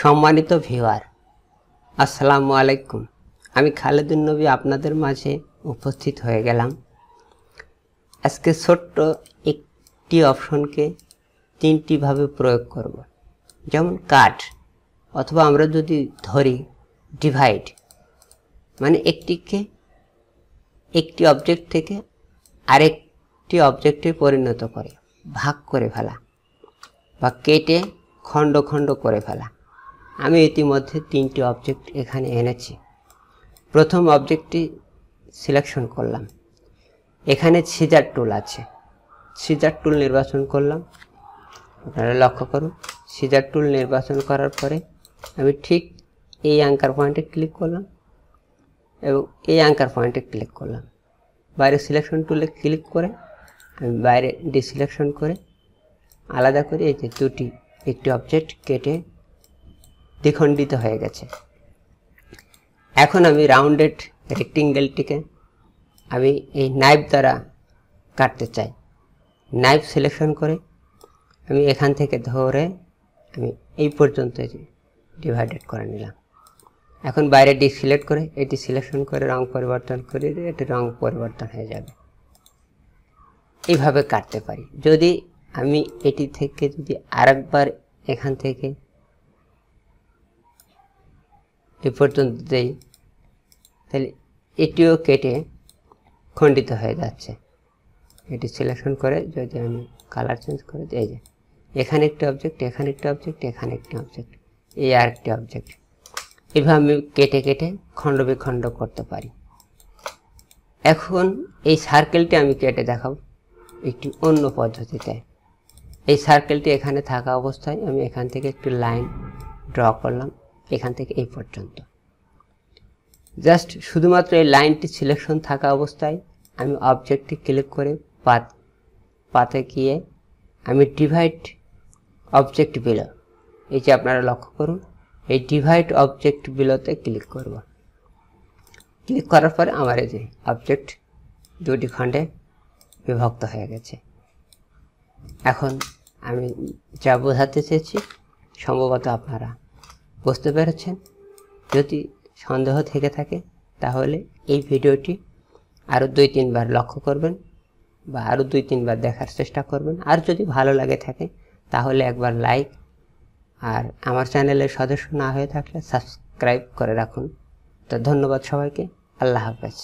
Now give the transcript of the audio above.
সম্মানিত ভিওয়ার আসসালামু আলাইকুম আমি খালেদুন নবী আপনাদের মাঝে উপস্থিত হয়ে গেলাম আজকে ছোট্ট একটি অপশনকে তিনটিভাবে প্রয়োগ করব যেমন কাট অথবা আমরা যদি ধরি ডিভাইড মানে একটিকে একটি অবজেক্ট থেকে আরেকটি অবজেক্টে পরিণত করে ভাগ করে ফেলা বা কেটে খণ্ড খণ্ড করে ফেলা আমি ইতিমধ্যে তিনটি অবজেক্ট এখানে এনেছি প্রথম অবজেক্টটি সিলেকশন করলাম এখানে সিজার টুল আছে সিজার টুল নির্বাচন করলাম আপনারা লক্ষ্য করুন সিজার টুল নির্বাচন করার পরে আমি ঠিক এই আঙ্কার পয়েন্টে ক্লিক করলাম এবং এই আঙ্কার পয়েন্টে ক্লিক করলাম বাইরে সিলেকশন টুলে ক্লিক করে আমি বাইরে ডিসিলেকশন করে আলাদা করে এই যে দুটি একটি অবজেক্ট কেটে দ্বিখণ্ডিত হয়ে গেছে এখন আমি রাউন্ডেড রেক্টিঙ্গেলটিকে আমি এই নাইফ দ্বারা কাটতে চাই নাইফ সিলেকশন করে আমি এখান থেকে ধরে আমি এই পর্যন্ত ডিভাইডেড করে নিলাম এখন বাইরে ডি সিলেক্ট করে এটি সিলেকশন করে রং পরিবর্তন করে দিয়ে এটি রং পরিবর্তন হয়ে যাবে এইভাবে কাটতে পারি যদি আমি এটি থেকে যদি আরেকবার এখান থেকে এ পর্যন্ত দেই তাহলে এটিও কেটে খণ্ডিত হয়ে যাচ্ছে এটি সিলেকশন করে যদি আমি কালার চেঞ্জ করে এই যাই এখানে একটি অবজেক্ট এখানে একটি অবজেক্ট এখানে একটি অবজেক্ট এই আর একটি অবজেক্ট এভাবে আমি কেটে কেটে খণ্ড বিখণ্ড করতে পারি এখন এই সার্কেলটি আমি কেটে দেখাব একটি অন্য পদ্ধতিতে এই সার্কেলটি এখানে থাকা অবস্থায় আমি এখান থেকে একটি লাইন ড্র করলাম এখান থেকে এই পর্যন্ত জাস্ট শুধুমাত্র এই লাইনটি সিলেকশন থাকা অবস্থায় আমি অবজেক্টটি ক্লিক করে পাত পাতে গিয়ে আমি ডিভাইড অবজেক্ট বিলো এই যে আপনারা লক্ষ্য করুন এই ডিভাইড অবজেক্ট বিলোতে ক্লিক করব ক্লিক করার পরে আমার এই যে অবজেক্ট দুটি খণ্ডে বিভক্ত হয়ে গেছে এখন আমি যা বোঝাতে চেয়েছি সম্ভবত আপনারা বুঝতে পেরেছেন যদি সন্দেহ থেকে থাকে তাহলে এই ভিডিওটি আরও দুই তিনবার লক্ষ্য করবেন বা আরও দুই তিনবার দেখার চেষ্টা করবেন আর যদি ভালো লাগে থাকে তাহলে একবার লাইক আর আমার চ্যানেলের সদস্য না হয়ে থাকলে সাবস্ক্রাইব করে রাখুন তো ধন্যবাদ সবাইকে আল্লাহ হাফেজ